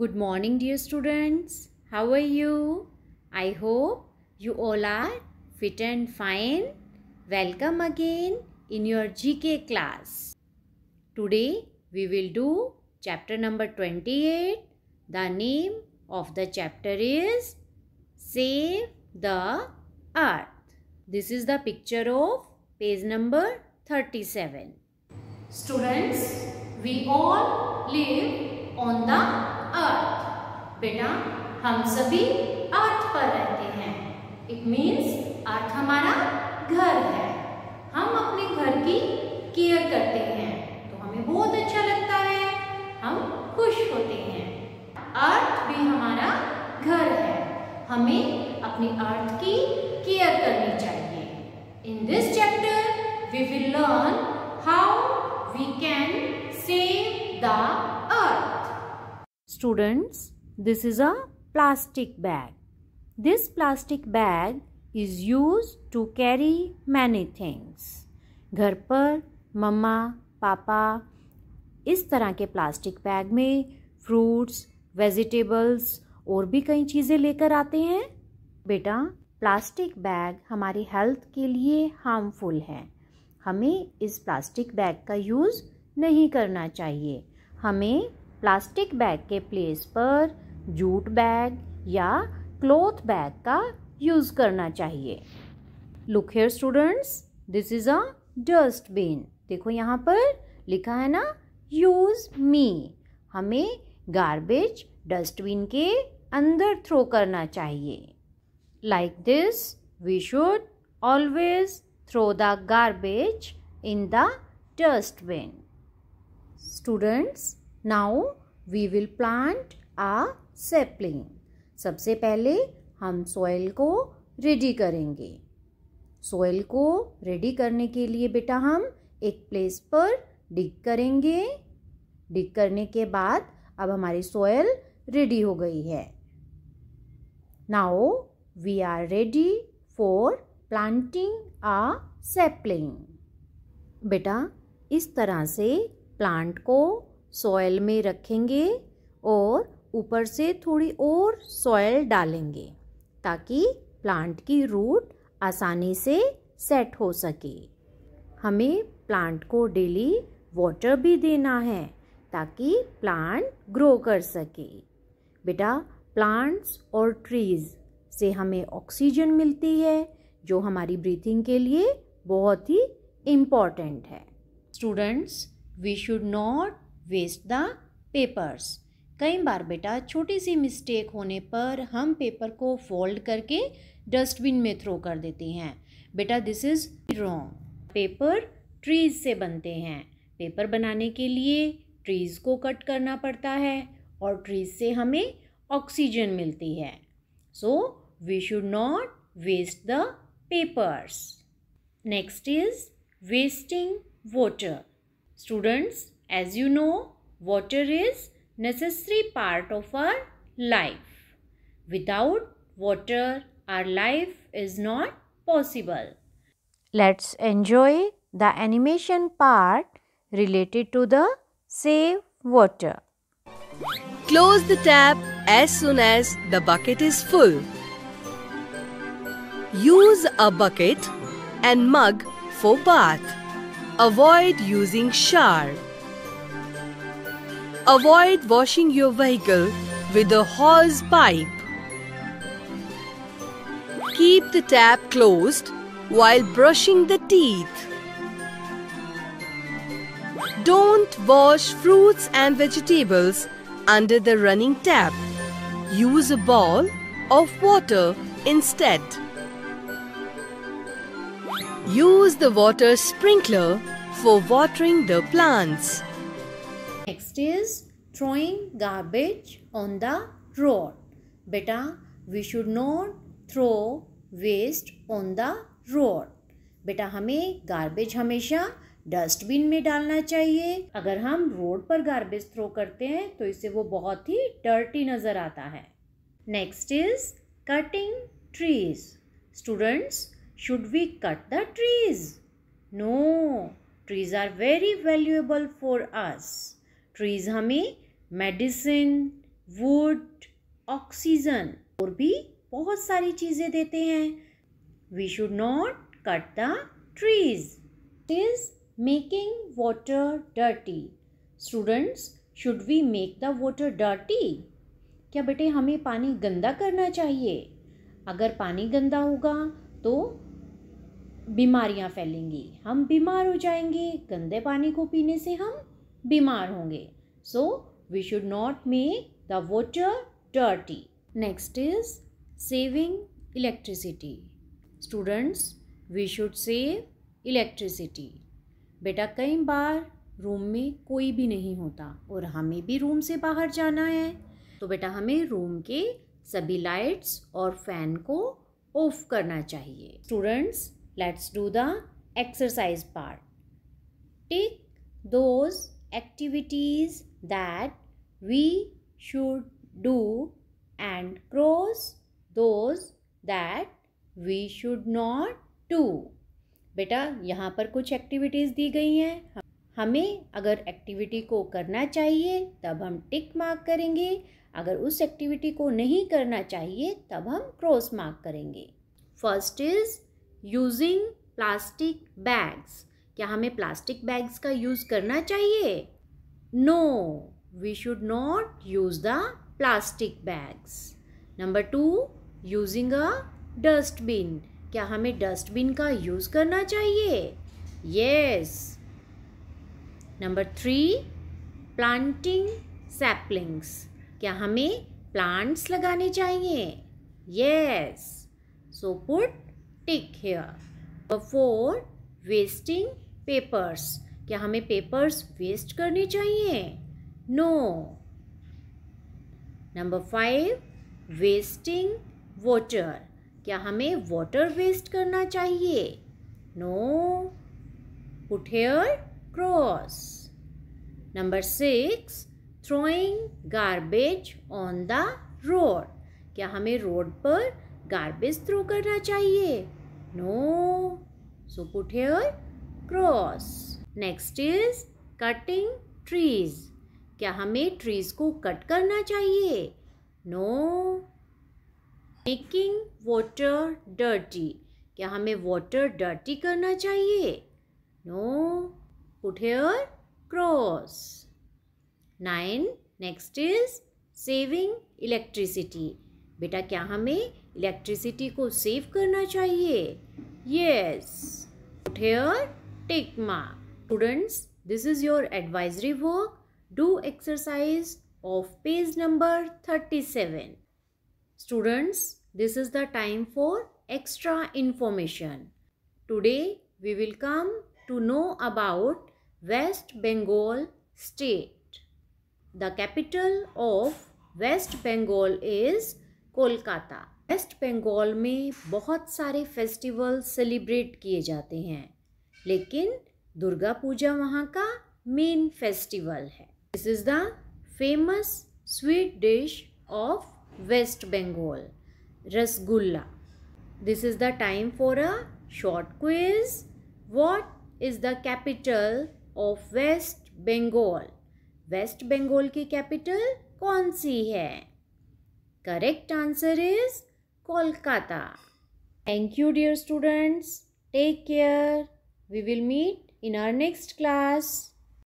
Good morning dear students. How are you? I hope you all are fit and fine. Welcome again in your GK class. Today we will do chapter number 28. The name of the chapter is Save the Earth. This is the picture of page number 37. Students, we all live on the अर्थ बेटा हम सभी अर्थ पर रहते हैं it means earth हमारा घर है हम अपने घर की केयर करते हैं तो हमें बहुत अच्छा लगता है हम खुश होते हैं अर्थ भी हमारा घर है हमें अपने अर्थ की केयर करनी चाहिए in this chapter we will learn how we can save the Students, this is a plastic bag. This plastic bag is used to carry many things. घर पर मम्मा पापा इस तरह के प्लास्टिक बैग में फ्रूट्स वेजिटेबल्स और भी कई चीज़ें लेकर आते हैं बेटा प्लास्टिक बैग हमारी हेल्थ के लिए हार्मफुल है हमें इस प्लास्टिक बैग का यूज़ नहीं करना चाहिए हमें प्लास्टिक बैग के प्लेस पर जूट बैग या क्लोथ बैग का यूज करना चाहिए look here students this is a dustbin देखो यहाँ पर लिखा है ना यूज मी हमें गार्बेज डस्टबिन के अंदर थ्रो करना चाहिए like this we should always throw the garbage in the dustbin students now we will plant a sapling सबसे पहले हम सॉइल को रेडी करेंगे सॉइल को रेडी करने के लिए बेटा हम एक प्लेस पर डिग करेंगे डिग करने के बाद अब हमारी सॉइल रेडी हो गई है now we are ready for planting a sapling बेटा इस तरह से प्लांट को सॉयल में रखेंगे और ऊपर से थोड़ी और सॉयल डालेंगे ताकि प्लांट की रूट आसानी से सेट हो सके हमें प्लांट को डेली वाटर भी देना है ताकि प्लांट ग्रो कर सके बेटा प्लांट्स और ट्रीज़ से हमें ऑक्सीजन मिलती है जो हमारी ब्रीथिंग के लिए बहुत ही इम्पॉर्टेंट है students we should not waste the papers कई बार बेटा छोटी सी मिस्टेक होने पर हम पेपर को फोल्ड करके डस्टबिन में थ्रो कर देते हैं बेटा this is wrong paper trees से बनते हैं पेपर बनाने के लिए ट्रीज़ को कट करना पड़ता है और ट्रीज से हमें ऑक्सीजन मिलती है so we should not waste the papers next is wasting water students As you know, water is necessary part of our life. Without water, our life is not possible. Let's enjoy the animation part related to the save water. Close the tap as soon as the bucket is full. Use a bucket and mug for bath. Avoid using shower. Avoid washing your vehicle with a hose pipe. Keep the tap closed while brushing the teeth. Don't wash fruits and vegetables under the running tap. Use a ball of water instead. Use the water sprinkler for watering the plants. Next is throwing garbage on the road बेटा we should not throw waste on the road बेटा हमें garbage हमेशा dustbin में डालना चाहिए अगर हम road पर गार्बेज थ्रो करते हैं तो इससे वो बहुत ही डर्टी नज़र आता है next is cutting trees students should we cut the trees no trees are very valuable for us trees हमें मेडिसिन वुड ऑक्सीजन और भी बहुत सारी चीज़ें देते हैं we should not cut the trees is making water dirty students should we make the water dirty क्या बेटे हमें पानी गंदा करना चाहिए अगर पानी गंदा होगा तो बीमारियां फैलेंगी हम बीमार हो जाएंगे गंदे पानी को पीने से हम बीमार होंगे so we should not make the water dirty next is saving electricity students we should save electricity बेटा कई बार रूम में कोई भी नहीं होता और हमें भी रूम से बाहर जाना है तो बेटा हमें रूम के सभी लाइट्स और फैन को ऑफ करना चाहिए students let's do the exercise part take those activities that we should do and cross those that we should not do. बेटा यहाँ पर कुछ एक्टिविटीज़ दी गई हैं हमें अगर एक्टिविटी को करना चाहिए तब हम टिक मार्क करेंगे अगर उस एक्टिविटी को नहीं करना चाहिए तब हम क्रॉस मार्क करेंगे first is using plastic bags क्या हमें प्लास्टिक बैग्स का यूज़ करना चाहिए no we should not use the plastic bags number two using a dustbin क्या हमें डस्टबिन का यूज़ करना चाहिए yes number three planting saplings क्या हमें प्लांट्स लगाने चाहिए yes so put tick here four wasting papers क्या हमें पेपर्स वेस्ट करने चाहिए no number five wasting water क्या हमें वाटर वेस्ट करना चाहिए no put here cross number six throwing garbage on the road क्या हमें रोड पर गार्बेज थ्रो करना चाहिए no no. So put here cross. Next is cutting trees. क्या हमें trees को cut करना चाहिए No. Making water dirty. क्या हमें water dirty करना चाहिए No. Put here cross. Nine. Next is saving electricity. बेटा क्या हमें electricity को save करना चाहिए yes. here tick mark. Students, this is your advisory work. Do exercise of page number 37. Students, this is the time for extra information. Today, we will come to know about West Bengal state. The capital of West Bengal is Kolkata. West Bengal में बहुत सारे festival celebrate किए जाते हैं लेकिन दुर्गा पूजा वहाँ का main festival है this is the famous sweet dish of West Bengal rasgulla this is the time for a short quiz what is the capital of West Bengal West Bengal की कैपिटल कौन सी है correct answer is Kolkata. Thank you dear students. Take care. We will meet in our next class.